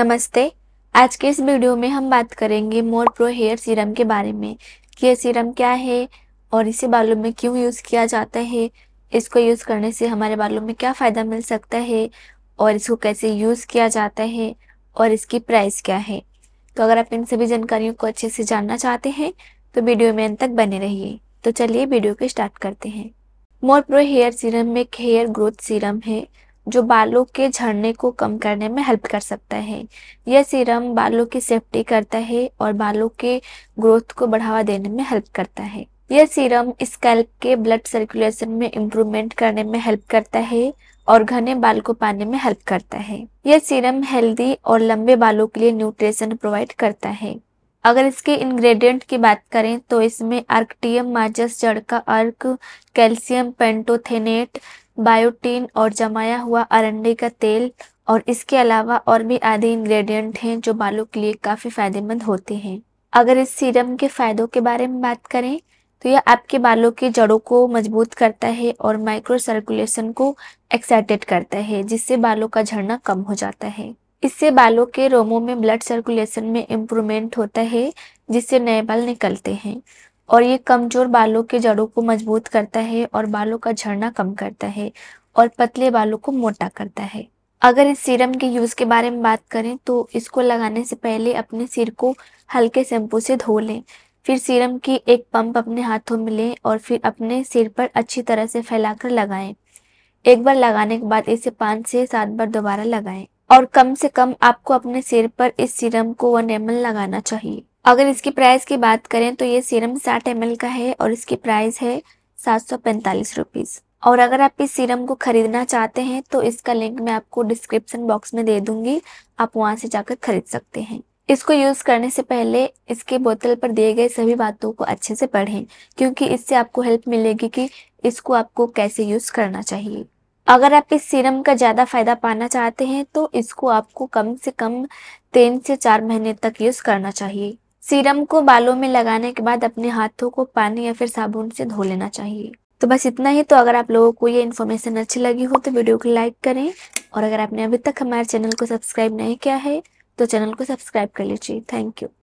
नमस्ते आज के इस वीडियो में हम बात करेंगे मोर प्रो हेयर सीरम के बारे में कि ये सीरम क्या है और इसे बालों में क्यों यूज़ किया जाता है इसको यूज़ करने से हमारे बालों में क्या फ़ायदा मिल सकता है और इसको कैसे यूज़ किया जाता है और इसकी प्राइस क्या है तो अगर आप इन सभी जानकारियों को अच्छे से जानना चाहते हैं तो वीडियो में अंत तक बने रहिए तो चलिए वीडियो को स्टार्ट करते हैं मोर प्रो हेयर सीरम एक हेयर ग्रोथ सीरम है जो बालों के झड़ने को कम करने में हेल्प कर सकता है यह सीरम बालों की सेफ्टी करता है और बालों के ग्रोथ को बढ़ावा देने में हेल्प करता है यह सीरम स्कैल्प के ब्लड सर्कुलेशन में इम्प्रूवमेंट करने में हेल्प करता है और घने बाल को पाने में हेल्प करता है यह सीरम हेल्दी और लंबे बालों के लिए न्यूट्रिशन प्रोवाइड करता है अगर इसके इंग्रेडिएंट की बात करें तो इसमें आर्कटियम माजस जड़ का अर्क कैल्शियम पेंटोथेनेट बायोटीन और जमाया हुआ अरंडे का तेल और इसके अलावा और भी आदि इंग्रेडिएंट हैं जो बालों के लिए काफ़ी फायदेमंद होते हैं अगर इस सीरम के फ़ायदों के बारे में बात करें तो यह आपके बालों की जड़ों को मजबूत करता है और माइक्रो सर्कुलेशन को एक्साइटेड करता है जिससे बालों का झड़ना कम हो जाता है इससे बालों के रोमों में ब्लड सर्कुलेशन में इम्प्रूवमेंट होता है जिससे नए बाल निकलते हैं और ये कमजोर बालों के जड़ों को मजबूत करता है और बालों का झड़ना कम करता है और पतले बालों को मोटा करता है अगर इस सीरम के यूज़ के बारे में बात करें तो इसको लगाने से पहले अपने सिर को हल्के शैम्पू से धो लें फिर सीरम की एक पंप अपने हाथों में लें और फिर अपने सिर पर अच्छी तरह से फैलाकर लगाएं एक बार लगाने के बाद इसे पाँच से सात बार दोबारा लगाएं और कम से कम आपको अपने सिर पर इस सीरम को वन एम लगाना चाहिए अगर इसकी प्राइस की बात करें तो ये सीरम साठ एम का है और इसकी प्राइस है सात सौ पैंतालीस रुपीज और अगर आप इस सीरम को खरीदना चाहते हैं तो इसका लिंक मैं आपको डिस्क्रिप्शन बॉक्स में दे दूंगी आप वहां से जाकर खरीद सकते हैं इसको यूज करने से पहले इसके बोतल पर दिए गए सभी बातों को अच्छे से पढ़ें क्योंकि इससे आपको हेल्प मिलेगी कि इसको आपको कैसे यूज करना चाहिए अगर आप इस सीरम का ज़्यादा फायदा पाना चाहते हैं तो इसको आपको कम से कम तीन से चार महीने तक यूज करना चाहिए सीरम को बालों में लगाने के बाद अपने हाथों को पानी या फिर साबुन से धो लेना चाहिए तो बस इतना ही तो अगर आप लोगों को ये इन्फॉर्मेशन अच्छी लगी हो तो वीडियो को लाइक करें और अगर आपने अभी तक हमारे चैनल को सब्सक्राइब नहीं किया है तो चैनल को सब्सक्राइब कर लीजिए थैंक यू